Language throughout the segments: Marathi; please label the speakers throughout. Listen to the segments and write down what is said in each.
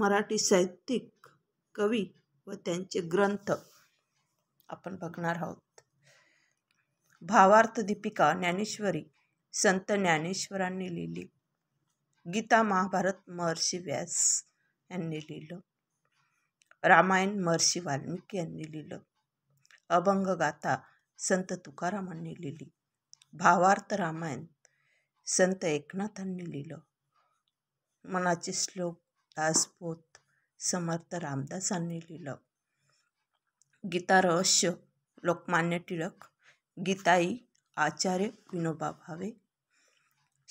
Speaker 1: मराठी साहित्यिक कवी व त्यांचे ग्रंथ आपण बघणार आहोत भावार्थ दीपिका ज्ञानेश्वरी संत ज्ञानेश्वरांनी लिहिली गीता महाभारत महर्षी व्यास यांनी लिहिलं रामायण महर्षी वाल्मिकी यांनी लिहिलं अभंग गाथा संत तुकारामांनी लिहिली भावार्थ रामायण संत एकनाथांनी लिहिलं मनाचे श्लोक दासबोध समर्थ रामदासांनी लिहिलं गीता रहस्य लोकमान्य टिळक गीताई आचार्य विनोबा भावे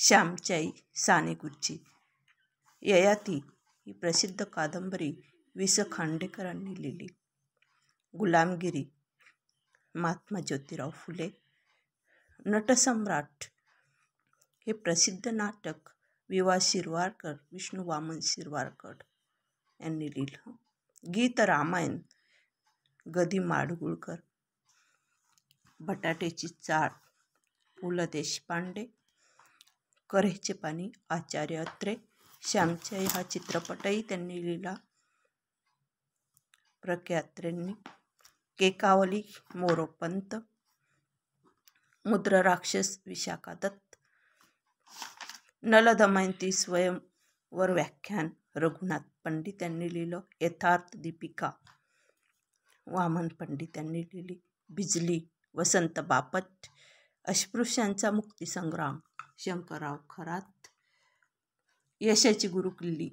Speaker 1: श्यामचाई साने गुच्ची ययाती ही प्रसिद्ध कादंबरी वि स खांडेकरांनी लिहिली गुलामगिरी महात्मा ज्योतिराव फुले नटसम्राट हे प्रसिद्ध नाटक विवा शिरवारकर विष्णू वामन शिरवारकर यांनी लिहिलं गीत रामायण गदी माडगुळकर बटाट्याची चाळ पु ल देशपांडे करेचे पाणी आचार्य अत्रे श्यामचय हा चित्रपटही त्यांनी लिहिला प्रख्यात्रेंनी केकावली मोरोपंत मुद्र राक्षस विशाखा दत्त नलदमयंती स्वयंवर व्याख्यान रघुनाथ पंडित यांनी लिहिलं यथार्थ दीपिका वामन पंडित यांनी लिहिली बिजली वसंत बापट अस्पृश्यांचा मुक्तिसंग्राम शंकरराव खरात यशाची गुरुकिल्ली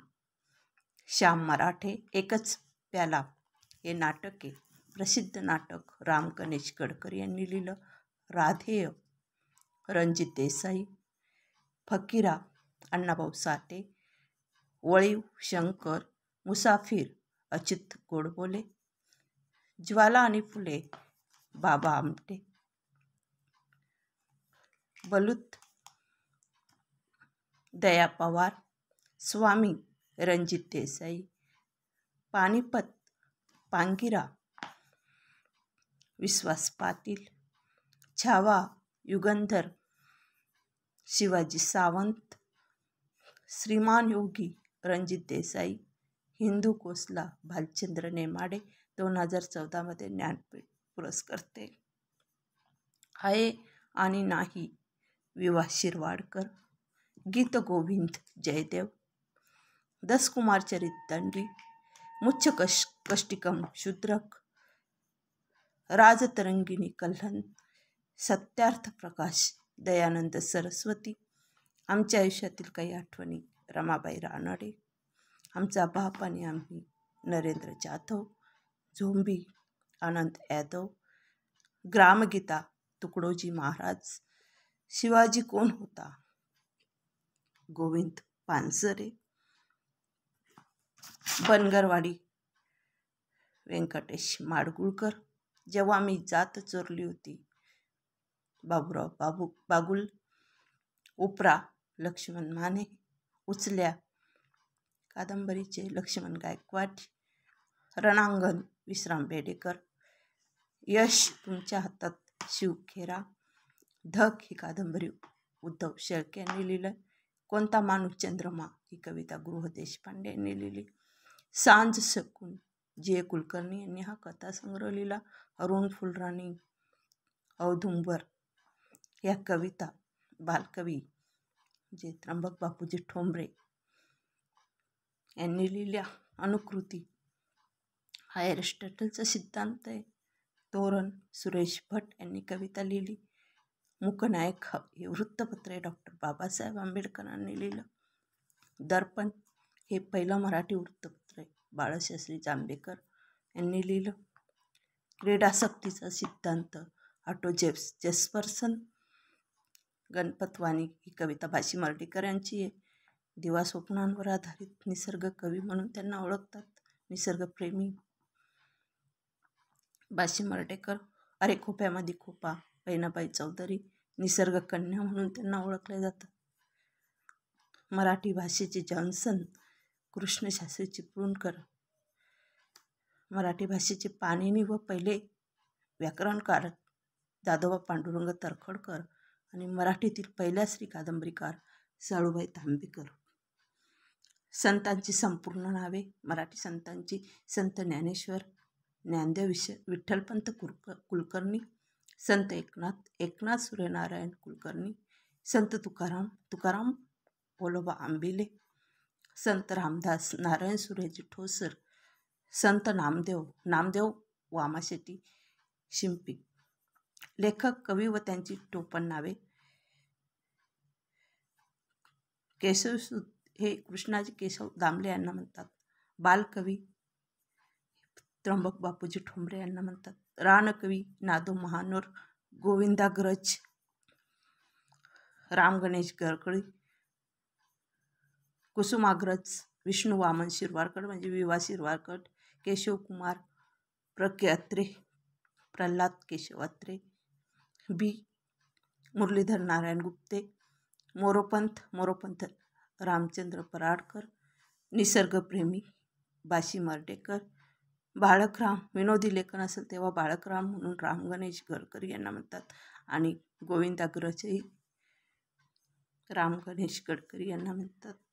Speaker 1: श्याम मराठे एकच प्याला हे नाटक आहे प्रसिद्ध नाटक राम गणेश गडकरी यांनी लिहिलं राधेय रणजित देसाई फकीरा अण्णाभाऊ साते वळीव शंकर मुसाफिर अचित गोडबोले ज्वाला आणि फुले बाबा आमटे बलुत, दया पवार स्वामी रणजित देसाई पानिपत पांगिरा विश्वास पाटील छावा युगंधर शिवाजी सावंत श्रीमान योगी रणजित देसाई हिंदू कोसला भालचंद्र नेमाडे दोन हजार चौदामध्ये ज्ञानपीठ पुरस्कर्ते आहे आणि नाही विवा शिरवाडकर गीत गोविंद जयदेव दसकुमार चरित दंडी मुच्छ कश कष्टिकम शूद्रक राजतरंगिणी कल्हन सत्यार्थ प्रकाश दयानंद सरस्वती आमच्या आयुष्यातील काही आठवणी रमाबाई रानडे आमचा बाप आणि आम्ही नरेंद्र जाधव झोंबी आनंद यादव ग्रामगीता तुकडोजी महाराज शिवाजी कोण होता गोविंद पानसरे बनगरवाडी व्यंकटेश माडगुळकर जेव्हा मी जात चोरली होती बाबूराव बाबू बागुल उपरा लक्ष्मण माने उचल्या कादंबरीचे लक्ष्मण गायकवाड रणांगण विश्राम बेडेकर यश तुमच्या हातात शिव खेरा धक ही कादंबरी उद्धव शेळके यांनी लिहिलं कोणता माणूस चंद्रमा ही कविता गृह देशपांडे यांनी लिहिली सांज शकून जे कुलकर्णी यांनी हा कथासंग्रह लिहिला अरुण फुलराणी अवधुंबर या कविता बालकवी जे त्र्यंबक बापूजी ठोंबरे यांनी लिहिल्या अनुकृती हा एरिस्टॉटलचा सिद्धांत आहे तोरण सुरेश भट यांनी कविता लिहिली मुकनायक हे वृत्तपत्र आहे डॉक्टर बाबासाहेब आंबेडकरांनी लिहिलं दर्पण हे पहिलं मराठी वृत्तपत्र आहे बाळशास्त्री जांभेकर यांनी लिहिलं क्रीडासक्तीचा सिद्धांत ऑटो जेप्स जेस्पर्सन गणपतवाणी ही कविता भाषी मर्डीकर यांची आहे दिवा स्वप्नांवर आधारित निसर्ग कवी म्हणून त्यांना ओळखतात निसर्गप्रेमी भाषी मर्डेकर अरे खोप्यामध्ये खोपा बहिणाबाई चौधरी निसर्ग कन्या म्हणून त्यांना ओळखले जातात मराठी भाषेचे जॉन्सन कृष्णशास्त्री पुणकर मराठी भाषेचे पाणिनी व पहिले व्याकरणकार दादोबा पांडुरंग तरखडकर आणि मराठीतील पहिल्या श्री कादंबरीकार साळूबाई तांबेकर संतांची संपूर्ण नावे मराठी संतांची संत ज्ञानेश्वर ज्ञानदेव विष विठ्ठलपंत कुलक कुलकर्णी संत एकनाथ एकनाथ सूर्यनारायण कुलकर्णी संत तुकाराम तुकाराम पोलोबा आंबिले संत रामदास नारायण सूर्यजी ठोसर संत नामदेव नामदेव शेट्टी शिंपी लेखक कवी व त्यांची टोपण नावे केशवसूत हे कृष्णाजी केशव दामले यांना म्हणतात बालकवी त्र्यंबक बापूजी ठोंबरे यांना म्हणतात रानकवी नादो महानोर गोविंदाग्रज राम गणेश गरकळी कुसुमाग्रज विष्णू वामन शिरवारकर म्हणजे विवा शिरवारकर केशव कुमार प्रख्यात्रे प्रल्हाद केशव अत्रे बी मुरलीधर नारायण गुप्ते मोरोपंत मोरोपंत रामचंद्र पराडकर निसर्गप्रेमी बाशी मर्डेकर बाळकराम विनोदी लेखन असेल तेव्हा बाळकराम म्हणून राम गणेश गडकरी यांना म्हणतात आणि गोविंदाग्रजही राम गणेश गडकरी यांना म्हणतात